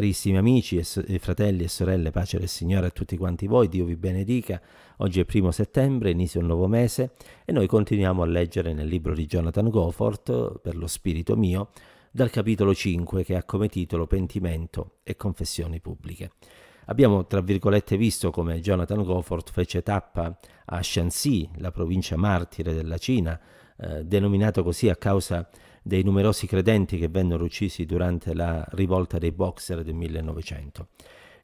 Carissimi amici e, so e fratelli e sorelle, pace del Signore a tutti quanti voi, Dio vi benedica. Oggi è primo settembre, inizia un nuovo mese e noi continuiamo a leggere nel libro di Jonathan Goforth, per lo spirito mio, dal capitolo 5 che ha come titolo Pentimento e confessioni pubbliche. Abbiamo tra virgolette visto come Jonathan Goforth fece tappa a Shanxi, la provincia martire della Cina, eh, denominato così a causa di dei numerosi credenti che vennero uccisi durante la rivolta dei boxer del 1900.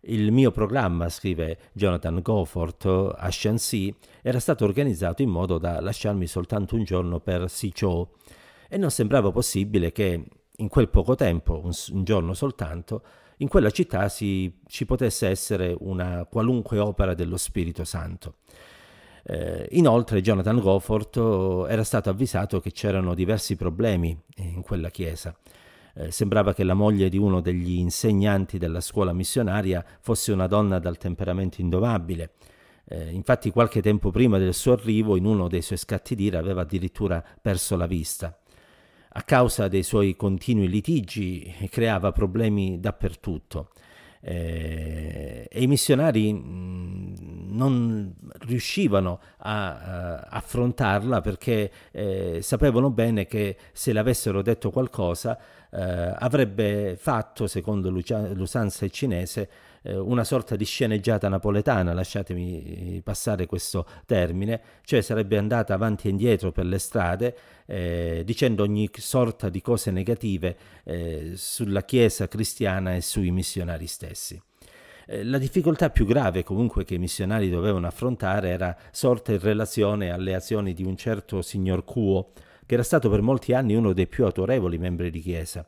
Il mio programma, scrive Jonathan Goforth a Shanxi, era stato organizzato in modo da lasciarmi soltanto un giorno per Sichou e non sembrava possibile che in quel poco tempo, un, un giorno soltanto, in quella città si, ci potesse essere una qualunque opera dello Spirito Santo. Eh, inoltre Jonathan Goforth eh, era stato avvisato che c'erano diversi problemi eh, in quella chiesa. Eh, sembrava che la moglie di uno degli insegnanti della scuola missionaria fosse una donna dal temperamento indomabile. Eh, infatti qualche tempo prima del suo arrivo, in uno dei suoi scatti d'ira, aveva addirittura perso la vista. A causa dei suoi continui litigi eh, creava problemi dappertutto eh, e i missionari mm, non riuscivano a, a eh, affrontarla perché eh, sapevano bene che se le avessero detto qualcosa eh, avrebbe fatto, secondo l'usanza cinese, eh, una sorta di sceneggiata napoletana, lasciatemi eh, passare questo termine, cioè sarebbe andata avanti e indietro per le strade eh, dicendo ogni sorta di cose negative eh, sulla Chiesa cristiana e sui missionari stessi. Eh, la difficoltà più grave comunque che i missionari dovevano affrontare era sorta in relazione alle azioni di un certo signor Cuo, che era stato per molti anni uno dei più autorevoli membri di Chiesa.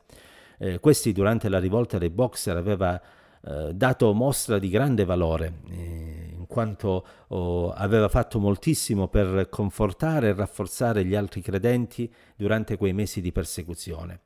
Eh, questi durante la rivolta dei boxer aveva eh, dato mostra di grande valore, eh, in quanto oh, aveva fatto moltissimo per confortare e rafforzare gli altri credenti durante quei mesi di persecuzione.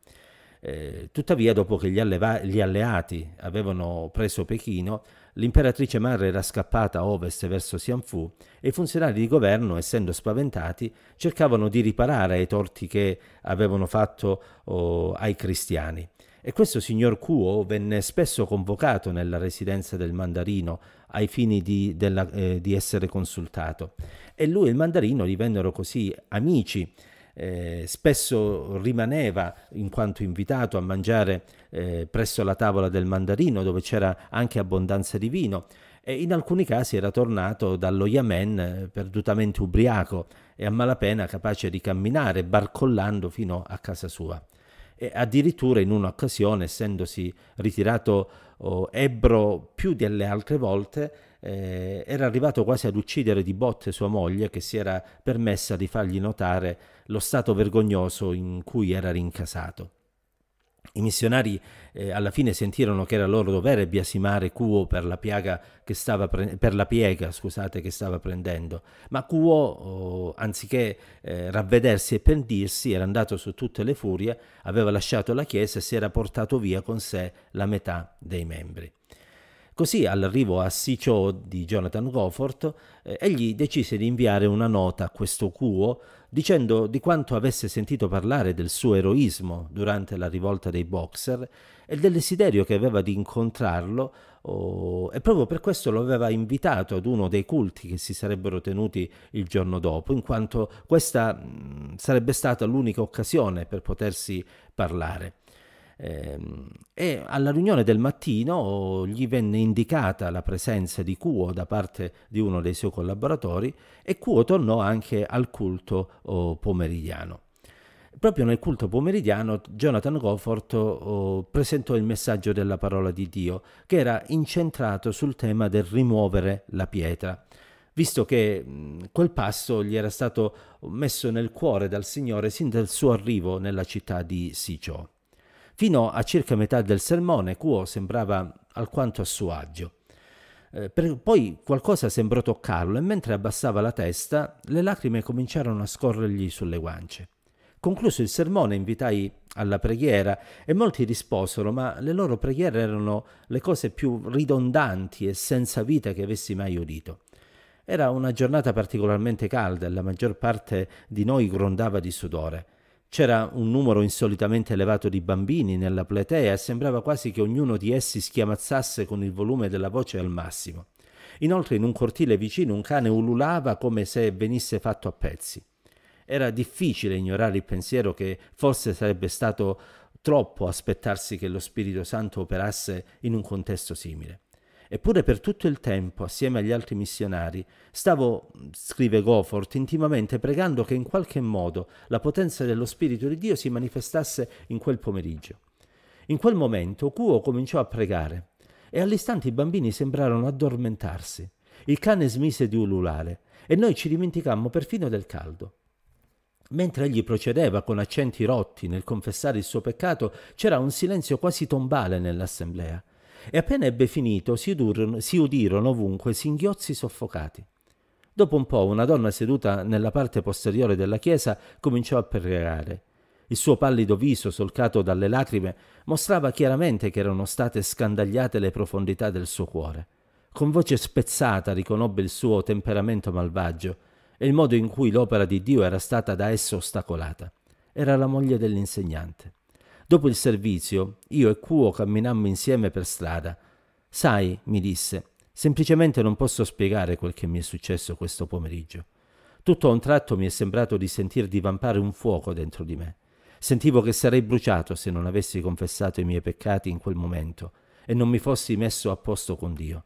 Eh, tuttavia, dopo che gli, alleva- gli, alleati avevano preso Pechino, l'imperatrice Mar era scappata a ovest verso Sianfu e i funzionari di governo, essendo spaventati, cercavano di riparare ai torti che avevano fatto oh, ai cristiani e questo signor Kuo venne spesso convocato nella residenza del mandarino ai fini di, della, eh, di essere consultato. E lui e il mandarino divennero così amici. Eh, spesso rimaneva in quanto invitato a mangiare eh, presso la tavola del mandarino dove c'era anche abbondanza di vino e in alcuni casi era tornato dallo Yamen eh, perdutamente ubriaco e a malapena capace di camminare barcollando fino a casa sua e addirittura in un'occasione, essendosi ritirato oh, Ebro più delle altre volte, eh, era arrivato quasi ad uccidere di botte sua moglie che si era permessa di fargli notare lo stato vergognoso in cui era rincasato. I missionari eh, alla fine sentirono che era loro dovere biasimare Cuo per la, piaga che stava pre- per la piega scusate, che stava prendendo, ma Cuo, oh, anziché eh, ravvedersi e pentirsi, era andato su tutte le furie, aveva lasciato la chiesa e si era portato via con sé la metà dei membri. Così all'arrivo a CCO di Jonathan Goforth, eh, egli decise di inviare una nota a questo cuo dicendo di quanto avesse sentito parlare del suo eroismo durante la rivolta dei boxer e del desiderio che aveva di incontrarlo oh, e proprio per questo lo aveva invitato ad uno dei culti che si sarebbero tenuti il giorno dopo, in quanto questa mh, mm, sarebbe stata l'unica occasione per potersi parlare. Ehm, e alla riunione del mattino gli venne indicata la presenza di Cuo da parte di uno dei suoi collaboratori e Cuo tornò anche al culto oh, pomeridiano. Proprio nel culto pomeridiano Jonathan Goffort oh, presentò il messaggio della parola di Dio, che era incentrato sul tema del rimuovere la pietra, visto che quel passo gli era stato messo nel cuore dal Signore sin dal suo arrivo nella città di Siccio. Fino a circa metà del sermone Cuo sembrava alquanto a suo agio. Eh, per, poi qualcosa sembrò toccarlo e mentre abbassava la testa le lacrime cominciarono a scorrergli sulle guance. Concluso il sermone invitai alla preghiera e molti risposero, ma le loro preghiere erano le cose più ridondanti e senza vita che avessi mai udito. Era una giornata particolarmente calda e la maggior parte di noi grondava di sudore. C'era un numero insolitamente elevato di bambini nella platea e sembrava quasi che ognuno di essi schiamazzasse con il volume della voce al massimo. Inoltre in un cortile vicino un cane ululava come se venisse fatto a pezzi. Era difficile ignorare il pensiero che forse sarebbe stato troppo aspettarsi che lo Spirito Santo operasse in un contesto simile. Eppure per tutto il tempo, assieme agli altri missionari, stavo, scrive Gofford, intimamente pregando che in qualche modo la potenza dello Spirito di Dio si manifestasse in quel pomeriggio. In quel momento Cuo cominciò a pregare e all'istante i bambini sembrarono addormentarsi. Il cane smise di ululare e noi ci dimenticammo perfino del caldo. Mentre egli procedeva con accenti rotti nel confessare il suo peccato, c'era un silenzio quasi tombale nell'assemblea e appena ebbe finito si, udirono, si udirono ovunque singhiozzi soffocati. Dopo un po' una donna seduta nella parte posteriore della chiesa cominciò a pregare. Il suo pallido viso, solcato dalle lacrime, mostrava chiaramente che erano state scandagliate le profondità del suo cuore. Con voce spezzata riconobbe il suo temperamento malvagio e il modo in cui l'opera di Dio era stata da esso ostacolata. Era la moglie dell'insegnante. Dopo il servizio, io e Cuo camminammo insieme per strada. Sai, mi disse, semplicemente non posso spiegare quel che mi è successo questo pomeriggio. Tutto a un tratto mi è sembrato di sentir divampare un fuoco dentro di me. Sentivo che sarei bruciato se non avessi confessato i miei peccati in quel momento e non mi fossi messo a posto con Dio.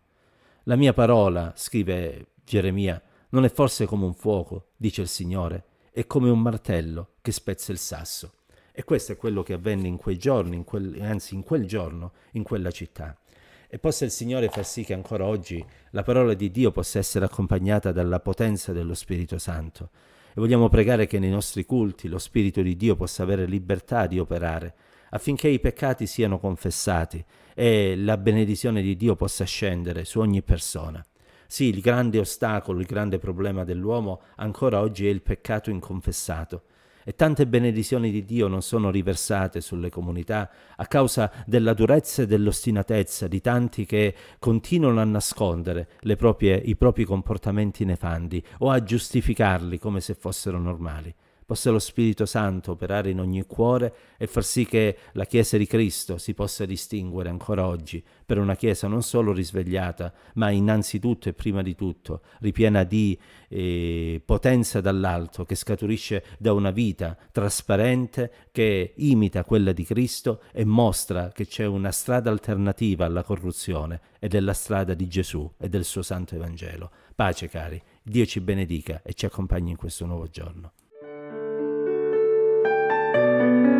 La mia parola, scrive Geremia, non è forse come un fuoco, dice il Signore, è come un martello che spezza il sasso. E questo è quello che avvenne in quei giorni, in quel, anzi in quel giorno, in quella città. E possa il Signore far sì che ancora oggi la parola di Dio possa essere accompagnata dalla potenza dello Spirito Santo. E vogliamo pregare che nei nostri culti lo Spirito di Dio possa avere libertà di operare, affinché i peccati siano confessati e la benedizione di Dio possa scendere su ogni persona. Sì, il grande ostacolo, il grande problema dell'uomo ancora oggi è il peccato inconfessato e tante benedizioni di Dio non sono riversate sulle comunità a causa della durezza e dell'ostinatezza di tanti che continuano a nascondere proprie, i propri comportamenti nefandi o a giustificarli come se fossero normali possa lo Spirito Santo operare in ogni cuore e far sì che la Chiesa di Cristo si possa distinguere ancora oggi per una Chiesa non solo risvegliata, ma innanzitutto e prima di tutto ripiena di eh, potenza dall'alto che scaturisce da una vita trasparente che imita quella di Cristo e mostra che c'è una strada alternativa alla corruzione ed è la strada di Gesù e del suo Santo Evangelo. Pace cari, Dio ci benedica e ci accompagni in questo nuovo giorno. Música